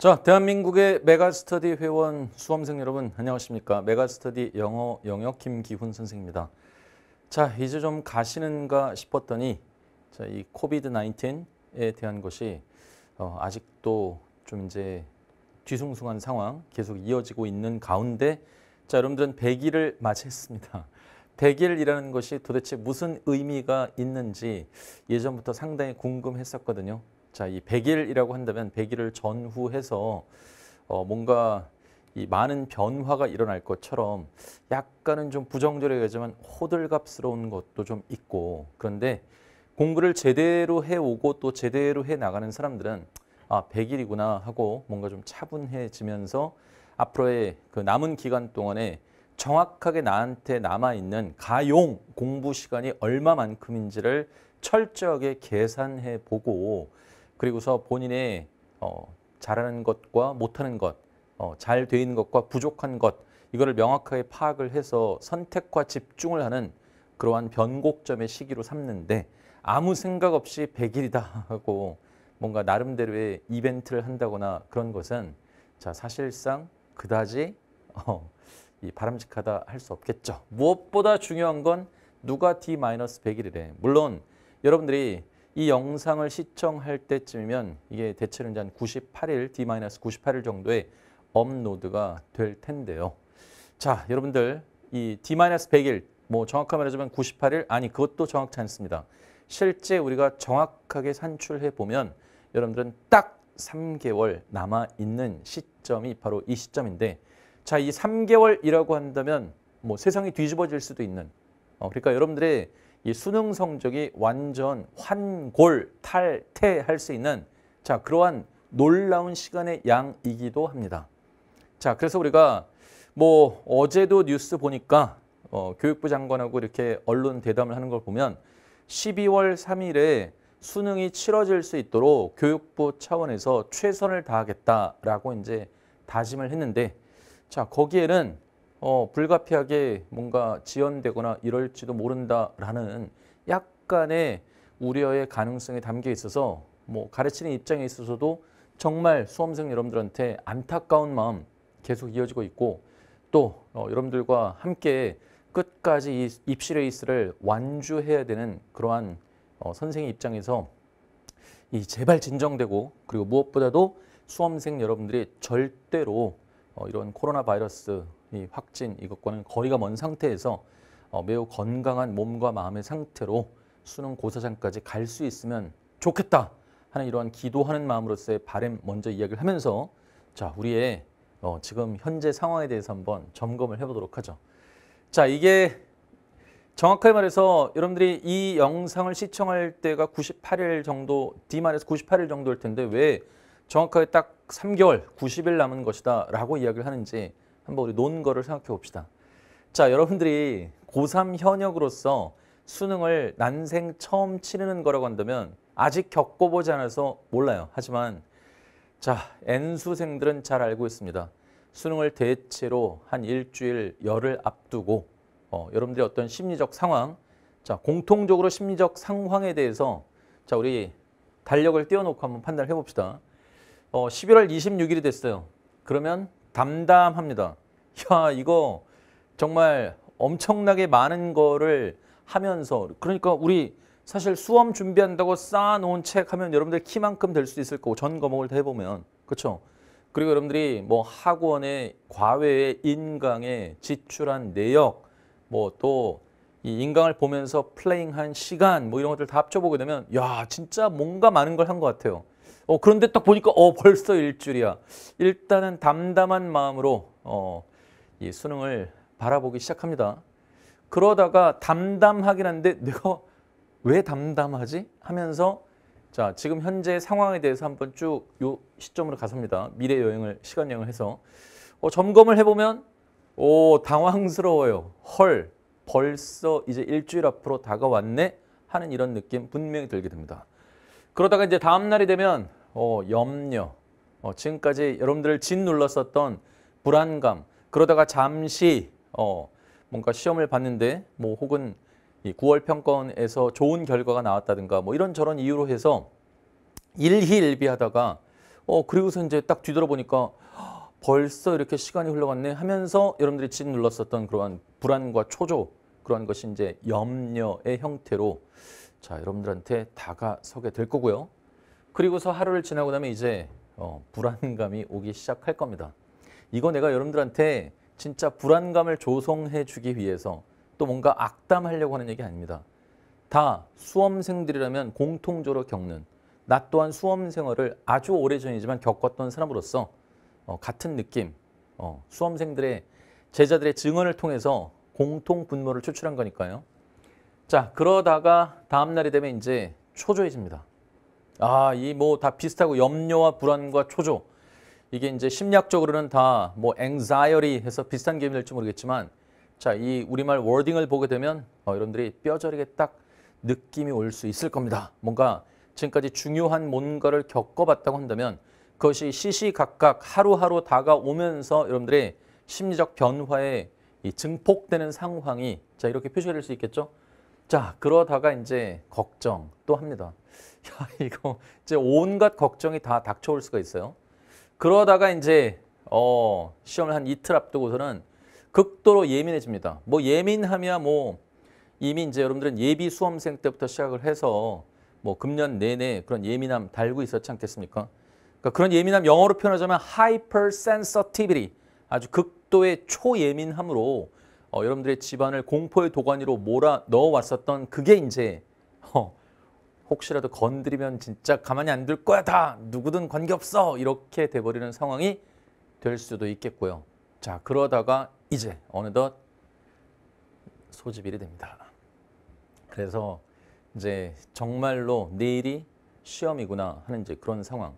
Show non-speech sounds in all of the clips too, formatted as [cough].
자, 대한민국의 메가스터디 회원 수험생 여러분 안녕하십니까? 메가스터디 영어 영역 김기훈 선생입니다. 자, 이제 좀 가시는가 싶었더니 자, 이 코비드 19에 대한 것이 어, 아직도 좀 이제 뒤숭숭한 상황 계속 이어지고 있는 가운데 자, 여러분들은 100일을 맞이했습니다. 100일이라는 것이 도대체 무슨 의미가 있는지 예전부터 상당히 궁금했었거든요. 자, 이 100일이라고 한다면 100일을 전후해서 어, 뭔가 이 많은 변화가 일어날 것처럼 약간은 좀 부정적이지만 호들갑스러운 것도 좀 있고 그런데 공부를 제대로 해오고 또 제대로 해 나가는 사람들은 아 100일이구나 하고 뭔가 좀 차분해지면서 앞으로의 그 남은 기간 동안에 정확하게 나한테 남아있는 가용 공부 시간이 얼마만큼인지를 철저하게 계산해 보고 그리고서 본인의 어, 잘하는 것과 못하는 것, 어, 잘돼 있는 것과 부족한 것 이거를 명확하게 파악을 해서 선택과 집중을 하는 그러한 변곡점의 시기로 삼는데 아무 생각 없이 100일이다 하고 뭔가 나름대로의 이벤트를 한다거나 그런 것은 자 사실상 그다지 어, 이 바람직하다 할 수 없겠죠. 무엇보다 중요한 건 누가 D-100일이래. 물론 여러분들이 이 영상을 시청할 때쯤이면 이게 대체로 이제 한 98일, D-98일 정도의 업로드가 될 텐데요. 자, 여러분들 이 D-100일, 뭐 정확하게 말하자면 98일, 아니 그것도 정확치 않습니다. 실제 우리가 정확하게 산출해 보면 여러분들은 딱 3개월 남아 있는 시점이 바로 이 시점인데 자, 이 3개월이라고 한다면 뭐 세상이 뒤집어질 수도 있는 어, 그러니까 여러분들의 이 수능 성적이 완전 환골 탈퇴할 수 있는 자 그러한 놀라운 시간의 양이기도 합니다. 자 그래서 우리가 뭐 어제도 뉴스 보니까 어, 교육부 장관하고 이렇게 언론 대담을 하는 걸 보면 12월 3일에 수능이 치러질 수 있도록 교육부 차원에서 최선을 다하겠다라고 이제 다짐을 했는데 자 거기에는 어, 불가피하게 뭔가 지연되거나 이럴지도 모른다라는 약간의 우려의 가능성이 담겨 있어서 뭐 가르치는 입장에 있어서도 정말 수험생 여러분들한테 안타까운 마음 계속 이어지고 있고 또 어, 여러분들과 함께 끝까지 이 입시 레이스를 완주해야 되는 그러한 어, 선생의 입장에서 이 제발 진정되고 그리고 무엇보다도 수험생 여러분들이 절대로 어, 이런 코로나 바이러스 이 확진 이것과는 거리가 먼 상태에서 어, 매우 건강한 몸과 마음의 상태로 수능 고사장까지 갈 수 있으면 좋겠다 하는 이러한 기도하는 마음으로서의 바램 먼저 이야기를 하면서 자 우리의 어, 지금 현재 상황에 대해서 한번 점검을 해보도록 하죠. 자 이게 정확하게 말해서 여러분들이 이 영상을 시청할 때가 98일 정도 D만에서 98일 정도일 텐데 왜 정확하게 딱 3개월 90일 남은 것이다 라고 이야기를 하는지 한번 우리 논 거를 생각해 봅시다. 자, 여러분들이 고3 현역으로서 수능을 난생 처음 치르는 거라고 한다면 아직 겪어보지 않아서 몰라요. 하지만 자, N수생들은 잘 알고 있습니다. 수능을 대체로 한 일주일, 열흘 앞두고 어, 여러분들의 어떤 심리적 상황, 자 공통적으로 심리적 상황에 대해서 자 우리 달력을 띄워놓고 한번 판단을 해봅시다. 어, 11월 26일이 됐어요. 그러면 담담합니다. 야 이거 정말 엄청나게 많은 거를 하면서 그러니까 우리 사실 수험 준비한다고 쌓아놓은 책 하면 여러분들 키만큼 될 수 있을 거고 전 과목을 다 해보면 그렇죠? 그리고 여러분들이 뭐 학원의 과외의 인강에 지출한 내역 뭐 또 이 인강을 보면서 플레잉한 시간 뭐 이런 것들 다 합쳐보게 되면 야 진짜 뭔가 많은 걸 한 것 같아요. 어 그런데 딱 보니까 어 벌써 일주일이야. 일단은 담담한 마음으로 어이 수능을 바라보기 시작합니다. 그러다가 담담하긴 한데 내가 왜 담담하지? 하면서 자 지금 현재 상황에 대해서 한번 쭉요 시점으로 가섭니다. 미래 여행을 시간 여행을 해서 어, 점검을 해보면 오 당황스러워요. 헐 벌써 이제 일주일 앞으로 다가왔네 하는 이런 느낌 분명히 들게 됩니다. 그러다가 이제 다음 날이 되면 어, 염려, 어, 지금까지 여러분들을 짓눌렀었던 불안감, 그러다가 잠시 어, 뭔가 시험을 봤는데 뭐 혹은 이 9월 평가원에서 좋은 결과가 나왔다든가 뭐 이런저런 이유로 해서 일희일비하다가 어 그리고서 이제 딱 뒤돌아보니까 벌써 이렇게 시간이 흘러갔네 하면서 여러분들이 진 눌렀었던 그러한 불안과 초조 그런 것이 이제 염려의 형태로 자 여러분들한테 다가서게 될 거고요. 그리고서 하루를 지나고 나면 이제 어, 불안감이 오기 시작할 겁니다. 이거 내가 여러분들한테 진짜 불안감을 조성해 주기 위해서 또 뭔가 악담하려고 하는 얘기 아닙니다. 다 수험생들이라면 공통적으로 겪는 나 또한 수험 생활을 아주 오래전이지만 겪었던 사람으로서 어, 같은 느낌 어, 수험생들의 제자들의 증언을 통해서 공통 분모를 추출한 거니까요. 자 그러다가 다음 날이 되면 이제 초조해집니다. 아 이 뭐 다 비슷하고 염려와 불안과 초조 이게 이제 심리학적으로는 다 뭐 anxiety 해서 비슷한 개념이 될지 모르겠지만 자, 이 우리말 워딩을 보게 되면 어, 여러분들이 뼈저리게 딱 느낌이 올 수 있을 겁니다. 뭔가 지금까지 중요한 뭔가를 겪어봤다고 한다면 그것이 시시각각 하루하루 다가오면서 여러분들의 심리적 변화에 증폭되는 상황이 자 이렇게 표시가 될 수 있겠죠? 자 그러다가 이제 걱정 또 합니다. [laughs] 야 이거 이제 온갖 걱정이 다 닥쳐올 수가 있어요. 그러다가 이제 어, 시험을 한 이틀 앞두고서는 극도로 예민해집니다. 뭐 예민하면 뭐 이미 이제 여러분들은 예비 수험생 때부터 시작을 해서 뭐 금년 내내 그런 예민함 달고 있었지 않겠습니까? 그러니까 그런 예민함 영어로 표현하자면 hypersensitivity 아주 극도의 초예민함으로 어, 여러분들의 집안을 공포의 도가니로 몰아 넣어왔었던 그게 이제 어, 혹시라도 건드리면 진짜 가만히 안 둘 거야 다 누구든 관계없어 이렇게 돼버리는 상황이 될 수도 있겠고요. 자 그러다가 이제 어느덧 소집일이 됩니다. 그래서 이제 정말로 내일이 시험이구나 하는 이제 그런 상황.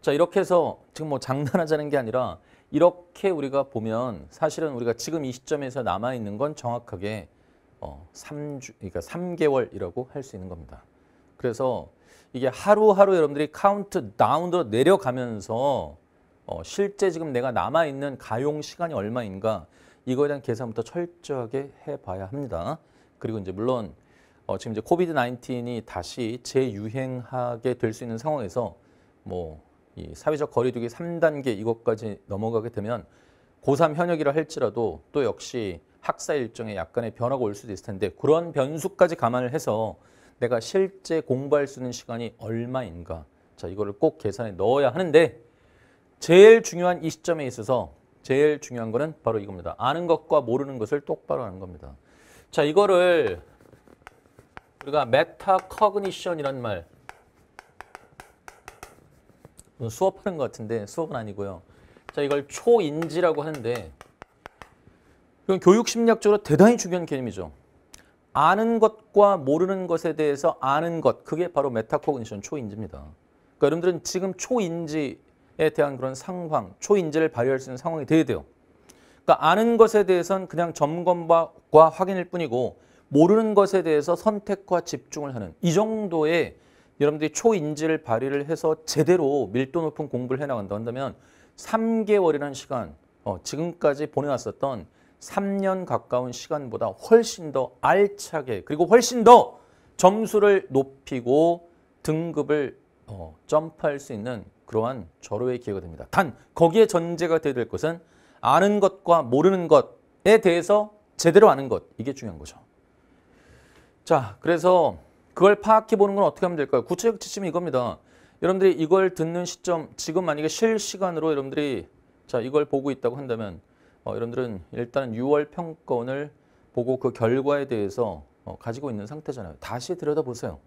자 이렇게 해서 지금 뭐 장난하자는 게 아니라 이렇게 우리가 보면 사실은 우리가 지금 이 시점에서 남아 있는 건 정확하게 어, 3주 그러니까 3개월이라고 할 수 있는 겁니다. 그래서 이게 하루하루 여러분들이 카운트 다운으로 내려가면서 어, 실제 지금 내가 남아있는 가용 시간이 얼마인가 이거에 대한 계산부터 철저하게 해봐야 합니다. 그리고 이제 물론 어, 지금 이제 코비드 19이 다시 재유행하게 될 수 있는 상황에서 뭐이 사회적 거리두기 3단계 이것까지 넘어가게 되면 고3 현역이라 할지라도 또 역시 학사 일정에 약간의 변화가 올 수도 있을 텐데 그런 변수까지 감안을 해서 내가 실제 공부할 수 있는 시간이 얼마인가 자 이거를 꼭 계산에 넣어야 하는데 제일 중요한 이 시점에 있어서 제일 중요한 거는 바로 이겁니다. 아는 것과 모르는 것을 똑바로 아는 겁니다. 자 이거를 우리가 메타커그니션이란 말 수업하는 것 같은데 수업은 아니고요. 자 이걸 초인지라고 하는데 이건 교육심리학적으로 대단히 중요한 개념이죠. 아는 것과 모르는 것에 대해서 아는 것, 그게 바로 메타코그니션 초인지입니다. 그러니까 여러분들은 지금 초인지에 대한 그런 상황, 초인지를 발휘할 수 있는 상황이 돼야 돼요. 그러니까 아는 것에 대해서는 그냥 점검과 확인일 뿐이고 모르는 것에 대해서 선택과 집중을 하는 이 정도의 여러분들이 초인지를 발휘를 해서 제대로 밀도 높은 공부를 해나간다 한다면 3개월이라는 시간, 어, 지금까지 보내왔었던 3년 가까운 시간보다 훨씬 더 알차게 그리고 훨씬 더 점수를 높이고 등급을 어, 점프할 수 있는 그러한 절호의 기회가 됩니다. 단 거기에 전제가 되어야 될 것은 아는 것과 모르는 것에 대해서 제대로 아는 것 이게 중요한 거죠. 자 그래서 그걸 파악해 보는 건 어떻게 하면 될까요? 구체적 지침이 이겁니다. 여러분들이 이걸 듣는 시점 지금 만약에 실시간으로 여러분들이 자 이걸 보고 있다고 한다면 어, 여러분들은 일단 6월 평가원을 보고 그 결과에 대해서 어, 가지고 있는 상태잖아요. 다시 들여다보세요.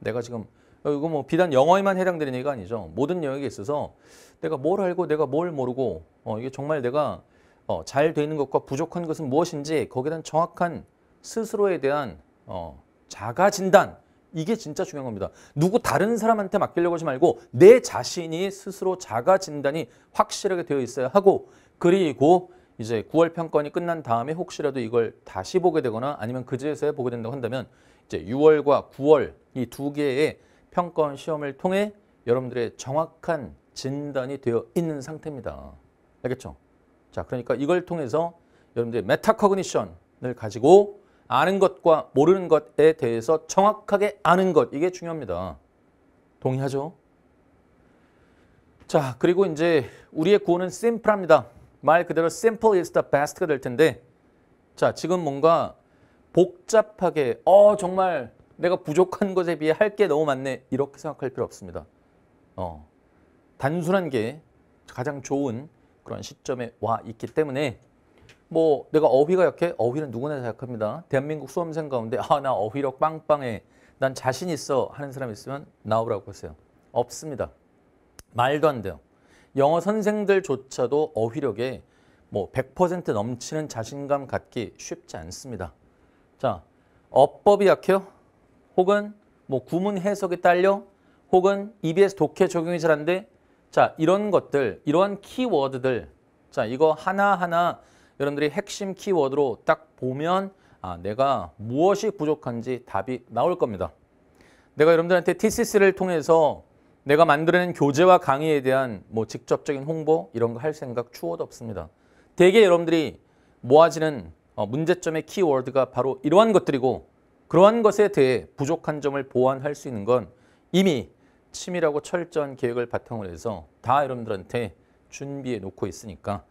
내가 지금 어, 이거 뭐 비단 영어에만 해당되는 얘기가 아니죠. 모든 영역에 있어서 내가 뭘 알고 내가 뭘 모르고 어, 이게 정말 내가 어, 잘 되는 것과 부족한 것은 무엇인지 거기에 대한 정확한 스스로에 대한 어, 자가 진단 이게 진짜 중요한 겁니다. 누구 다른 사람한테 맡기려고 하지 말고 내 자신이 스스로 자가 진단이 확실하게 되어 있어야 하고 그리고 이제 9월 평가원이 끝난 다음에 혹시라도 이걸 다시 보게 되거나 아니면 그제서야 보게 된다고 한다면 이제 6월과 9월 이 두 개의 평가원 시험을 통해 여러분들의 정확한 진단이 되어 있는 상태입니다. 알겠죠? 자, 그러니까 이걸 통해서 여러분들의 메타커그니션을 가지고 아는 것과 모르는 것에 대해서 정확하게 아는 것 이게 중요합니다. 동의하죠? 자, 그리고 이제 우리의 구호는 심플합니다. 말 그대로 simple is the best가 될 텐데 자 지금 뭔가 복잡하게 어 정말 내가 부족한 것에 비해 할 게 너무 많네 이렇게 생각할 필요 없습니다. 어 단순한 게 가장 좋은 그런 시점에 와 있기 때문에 뭐 내가 어휘가 약해? 어휘는 누구나 생합니다 대한민국 수험생 가운데 아나 어휘력 빵빵해 난 자신 있어 하는 사람 있으면 나오라고 하세요. 없습니다. 말도 안 돼요. 영어 선생들조차도 어휘력에 뭐 100% 넘치는 자신감 갖기 쉽지 않습니다. 자, 어법이 약해요? 혹은 뭐 구문 해석이 딸려? 혹은 EBS 독해 적용이 잘 안 돼? 자, 이런 것들, 이러한 키워드들 자, 이거 하나하나 여러분들이 핵심 키워드로 딱 보면 아, 내가 무엇이 부족한지 답이 나올 겁니다. 내가 여러분들한테 TCC를 통해서 내가 만들어낸 교재와 강의에 대한 뭐 직접적인 홍보 이런 거 할 생각 추워도 없습니다. 대개 여러분들이 모아지는 어, 문제점의 키워드가 바로 이러한 것들이고 그러한 것에 대해 부족한 점을 보완할 수 있는 건 이미 치밀하고 철저한 계획을 바탕으로 해서 다 여러분들한테 준비해 놓고 있으니까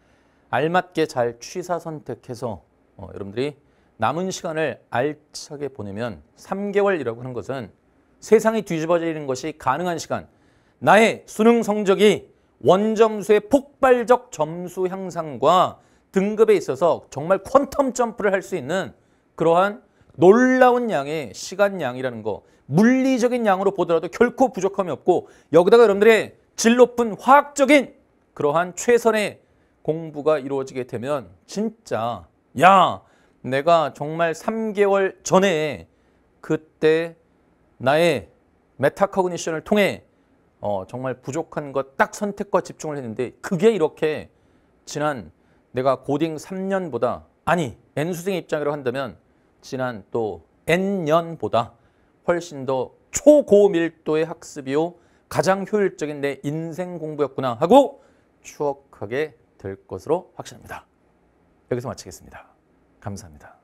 알맞게 잘 취사 선택해서 어, 여러분들이 남은 시간을 알차게 보내면 3개월이라고 하는 것은 세상이 뒤집어지는 것이 가능한 시간, 나의 수능 성적이 원점수의 폭발적 점수 향상과 등급에 있어서 정말 퀀텀 점프를 할 수 있는 그러한 놀라운 양의 시간 양이라는 거 물리적인 양으로 보더라도 결코 부족함이 없고 여기다가 여러분들의 질 높은 화학적인 그러한 최선의 공부가 이루어지게 되면 진짜 야 내가 정말 3개월 전에 그때 나의 메타커그니션을 통해 어, 정말 부족한 것 딱 선택과 집중을 했는데 그게 이렇게 지난 내가 고딩 3년보다 아니 N수생 입장으로 한다면 지난 또 N년보다 훨씬 더 초고밀도의 학습이요 가장 효율적인 내 인생 공부였구나 하고 추억하게 될 것으로 확신합니다. 여기서 마치겠습니다. 감사합니다.